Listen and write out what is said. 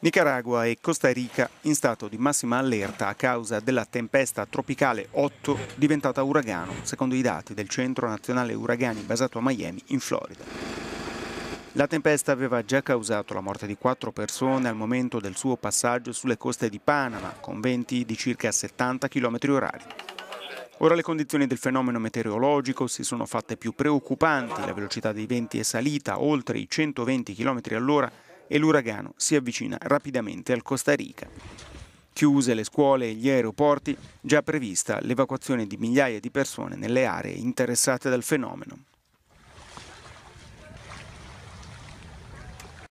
Nicaragua e Costa Rica in stato di massima allerta a causa della tempesta tropicale 8 diventata uragano, secondo i dati del Centro Nazionale Uragani basato a Miami, in Florida. La tempesta aveva già causato la morte di quattro persone al momento del suo passaggio sulle coste di Panama, con venti di circa 70 km orari. Ora le condizioni del fenomeno meteorologico si sono fatte più preoccupanti, la velocità dei venti è salita oltre i 120 km all'ora e l'uragano si avvicina rapidamente al Costa Rica. Chiuse le scuole e gli aeroporti, già prevista l'evacuazione di migliaia di persone nelle aree interessate dal fenomeno.